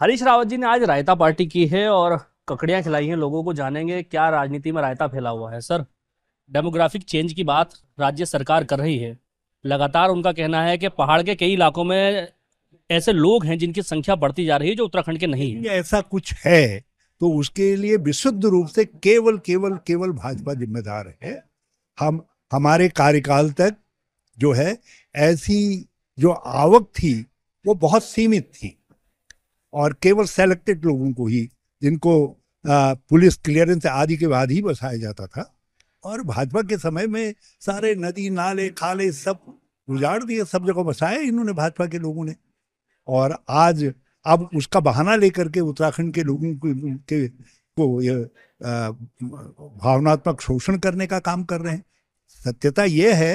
हरीश रावत जी ने आज रायता पार्टी की है और ककड़ियां खिलाई हैं लोगों को जानेंगे क्या राजनीति में रायता फैला हुआ है सर डेमोग्राफिक चेंज की बात राज्य सरकार कर रही है लगातार उनका कहना है कि पहाड़ के कई इलाकों में ऐसे लोग हैं जिनकी संख्या बढ़ती जा रही है जो उत्तराखंड के नहीं है ऐसा कुछ है तो उसके लिए विशुद्ध रूप से केवल केवल केवल भाजपा जिम्मेदार है हम हमारे कार्यकाल तक जो है ऐसी जो आवक थी वो बहुत सीमित थी और केवल सेलेक्टेड लोगों को ही जिनको पुलिस क्लियरेंस आदि के बाद ही बसाया जाता था और भाजपा के समय में सारे नदी नाले खाले सब उजाड़ दिए सब जगह बसाए इन्होंने भाजपा के लोगों ने और आज अब उसका बहाना लेकर के उत्तराखंड के लोगों के को ये भावनात्मक शोषण करने का काम कर रहे हैं सत्यता यह है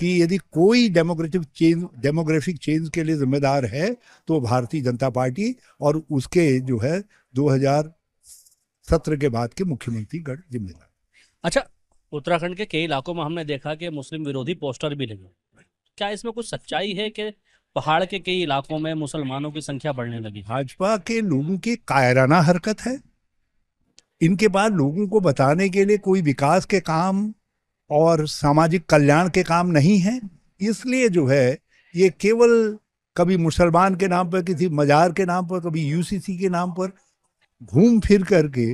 कि यदि कोई डेमोग्रेफिक चेंज डेमोग्राफिक चेंज के लिए जिम्मेदार है तो भारतीय जनता पार्टी और उसके जो है सत्र के बाद के मुख्यमंत्री गण जिम्मेदार अच्छा उत्तराखंड के कई इलाकों में हमने देखा कि मुस्लिम विरोधी पोस्टर भी लगे क्या इसमें कुछ सच्चाई है कि पहाड़ के कई इलाकों में मुसलमानों की संख्या बढ़ने लगी भाजपा के लोगों की कायराना हरकत है इनके बाद लोगों को बताने के लिए कोई विकास के काम और सामाजिक कल्याण के काम नहीं हैं इसलिए जो है ये केवल कभी मुसलमान के नाम पर किसी मजार के नाम पर कभी यूसीसी के नाम पर घूम फिर करके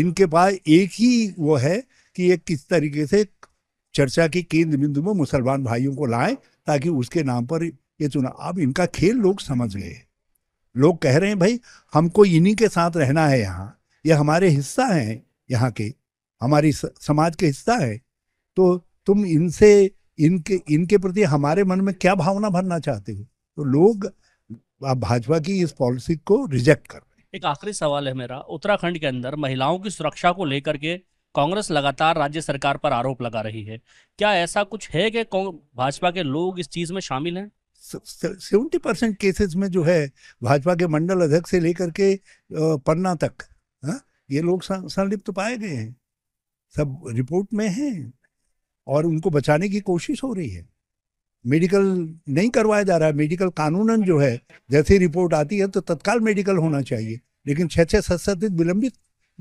इनके पास एक ही वो है कि ये किस तरीके से चर्चा की केंद्र बिंदु में मुसलमान भाइयों को लाएं ताकि उसके नाम पर ये चुनाव अब इनका खेल लोग समझ गए लोग कह रहे हैं भाई हमको इन्हीं के साथ रहना है यहाँ ये यह हमारे हिस्सा हैं यहाँ के हमारी समाज के हिस्सा हैं तो तुम इनसे इनके इनके प्रति हमारे मन में क्या भावना भरना चाहते हो तो लोग भाजपा की इस पॉलिसी को रिजेक्ट कर रहे हैं एक आखिरी सवाल है मेरा उत्तराखंड के अंदर महिलाओं की सुरक्षा को लेकर के कांग्रेस लगातार राज्य सरकार पर आरोप लगा रही है क्या ऐसा कुछ है कि भाजपा के लोग इस चीज में शामिल हैं सेवेंटी परसेंट केसेस में जो है भाजपा के मंडल अध्यक्ष से लेकर के पन्ना तक हा? ये लोग संलिप्त पाए गए हैं सब रिपोर्ट में हैं और उनको बचाने की कोशिश हो रही है मेडिकल नहीं करवाया जा रहा है मेडिकल कानूनन जो है जैसे रिपोर्ट आती है तो तत्काल मेडिकल होना चाहिए लेकिन छः छः सत सत दिन विलंबित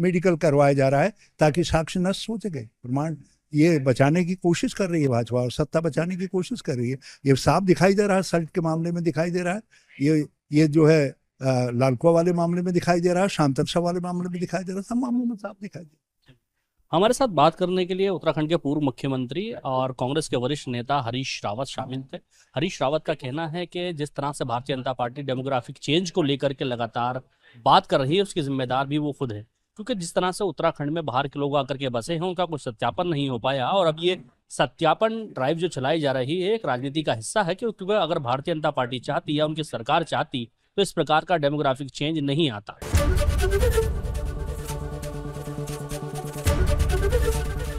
मेडिकल करवाया जा रहा है ताकि साक्ष्य नष्ट हो सके प्रमाण ये बचाने की कोशिश कर रही है भाजपा और सत्ता बचाने की कोशिश कर रही है ये साफ दिखाई दे रहा है सल्ट के मामले में दिखाई दे रहा है ये ये जो है लालकुआ वाले मामले में दिखाई दे रहा है शांतरसा वाले मामले में दिखाई दे रहा है सब मामलों में साफ दिखाई दे रहा है हमारे साथ बात करने के लिए उत्तराखंड के पूर्व मुख्यमंत्री और कांग्रेस के वरिष्ठ नेता हरीश रावत शामिल थे हरीश रावत का कहना है कि जिस तरह से भारतीय जनता पार्टी डेमोग्राफिक चेंज को लेकर के लगातार बात कर रही है उसकी जिम्मेदार भी वो खुद है क्योंकि जिस तरह से उत्तराखंड में बाहर के लोग आकर के बसे हैं उनका कुछ सत्यापन नहीं हो पाया और अब ये सत्यापन ड्राइव जो चलाई जा रही है एक राजनीति का हिस्सा है क्योंकि अगर भारतीय जनता पार्टी चाहती या उनकी सरकार चाहती तो इस प्रकार का डेमोग्राफिक चेंज नहीं आता